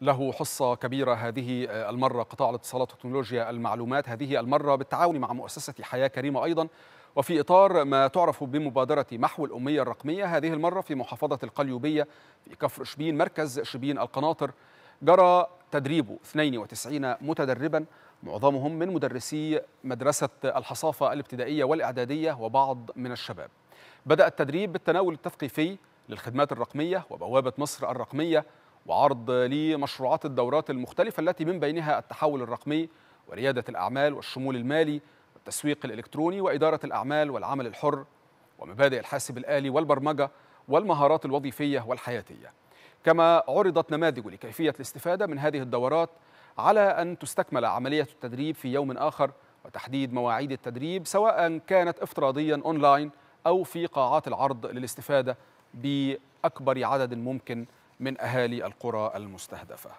له حصة كبيرة هذه آه، المرة قطاع الاتصالات وتكنولوجيا المعلومات هذه المرة بالتعاون مع مؤسسة حياة كريمة أيضا وفي إطار ما تعرف بمبادرة محو الأمية الرقمية هذه المرة في محافظة القليوبية في كفر شبين مركز شبين القناطر جرى تدريب 92 متدربا معظمهم من مدرسي مدرسة الحصافة الابتدائية والإعدادية وبعض من الشباب بدأ التدريب بالتناول التثقيفي للخدمات الرقمية وبوابة مصر الرقمية وعرض لمشروعات الدورات المختلفة التي من بينها التحول الرقمي وريادة الأعمال والشمول المالي والتسويق الإلكتروني وإدارة الأعمال والعمل الحر ومبادئ الحاسب الآلي والبرمجة والمهارات الوظيفية والحياتية كما عرضت نماذج لكيفية الاستفادة من هذه الدورات على أن تستكمل عملية التدريب في يوم آخر وتحديد مواعيد التدريب سواء كانت افتراضيا أونلاين أو في قاعات العرض للاستفادة بأكبر عدد ممكن من أهالي القرى المستهدفة